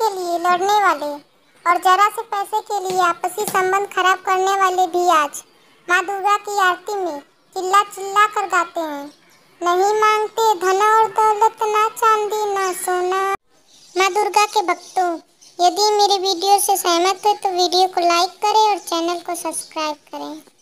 के लिए लड़ने वाले और जरा से पैसे के लिए आपसी संबंध खराब करने वाले भी आज माँ दुर्गा की आरती में चिल्ला चिल्ला कर गाते हैं नहीं मांगते धन और दौलत ना चांदी ना सोना माँ दुर्गा के भक्तों यदि मेरे वीडियो से सहमत हो तो वीडियो को लाइक करें और चैनल को सब्सक्राइब करें